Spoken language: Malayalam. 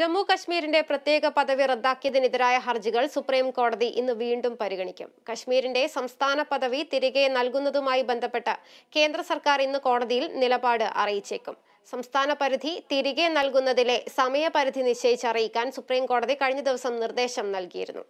ജമ്മു കശ്മീരിന്റെ പ്രത്യേക പദവി റദ്ദാക്കിയതിനെതിരായ ഹർജികൾ സുപ്രീം കോടതി ഇന്ന് വീണ്ടും പരിഗണിക്കും കശ്മീരിന്റെ സംസ്ഥാന പദവി തിരികെ നൽകുന്നതുമായി ബന്ധപ്പെട്ട് കേന്ദ്ര സർക്കാർ ഇന്ന് കോടതിയിൽ നിലപാട് അറിയിച്ചേക്കും സംസ്ഥാന പരിധി തിരികെ നൽകുന്നതിലെ സമയപരിധി നിശ്ചയിച്ചറിയിക്കാൻ സുപ്രീം കോടതി കഴിഞ്ഞ ദിവസം നിർദ്ദേശം നൽകിയിരുന്നു